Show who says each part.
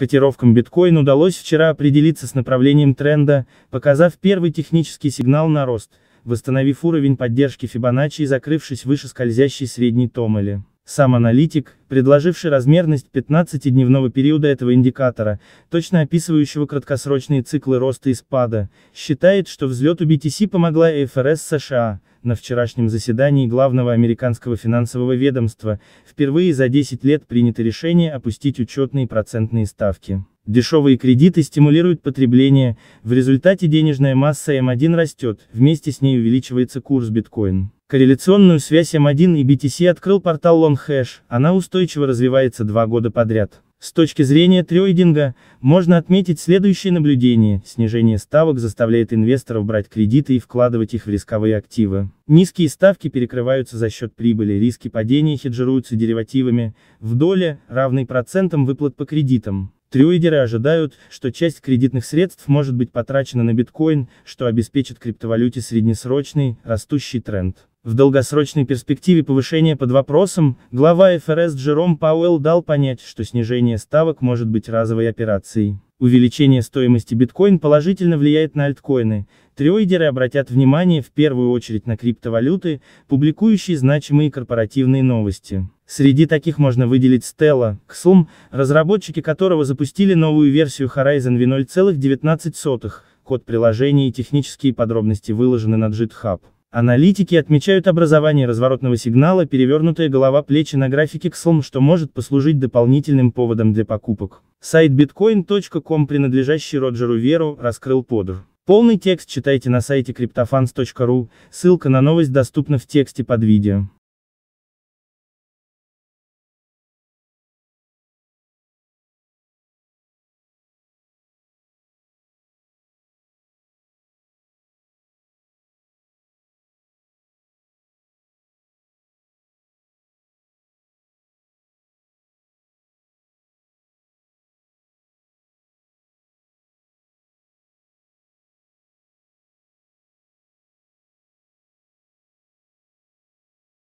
Speaker 1: Котировкам биткоин удалось вчера определиться с направлением тренда, показав первый технический сигнал на рост, восстановив уровень поддержки Фибоначчи и закрывшись выше скользящей средней томоли. Сам аналитик, предложивший размерность 15-дневного периода этого индикатора, точно описывающего краткосрочные циклы роста и спада, считает, что взлету BTC помогла ФРС США, на вчерашнем заседании главного американского финансового ведомства, впервые за 10 лет принято решение опустить учетные процентные ставки. Дешевые кредиты стимулируют потребление, в результате денежная масса М1 эм растет, вместе с ней увеличивается курс биткоин. Корреляционную связь M1 и BTC открыл портал LongHash, она устойчиво развивается два года подряд. С точки зрения трейдинга, можно отметить следующее наблюдение, снижение ставок заставляет инвесторов брать кредиты и вкладывать их в рисковые активы. Низкие ставки перекрываются за счет прибыли, риски падения хеджируются деривативами, в доле, равной процентам выплат по кредитам. Трейдеры ожидают, что часть кредитных средств может быть потрачена на биткоин, что обеспечит криптовалюте среднесрочный, растущий тренд. В долгосрочной перспективе повышения под вопросом, глава ФРС Джером Пауэлл дал понять, что снижение ставок может быть разовой операцией. Увеличение стоимости биткоин положительно влияет на альткоины. Трейдеры обратят внимание в первую очередь на криптовалюты, публикующие значимые корпоративные новости. Среди таких можно выделить Stella, XUM, разработчики которого запустили новую версию Horizon V0,19, код приложения и технические подробности выложены на GitHub. Аналитики отмечают образование разворотного сигнала перевернутая голова плечи на графике XLM, что может послужить дополнительным поводом для покупок. Сайт bitcoin.com, принадлежащий Роджеру Веру, раскрыл подр. Полный текст читайте на сайте cryptofans.ru, ссылка на новость доступна в тексте под видео.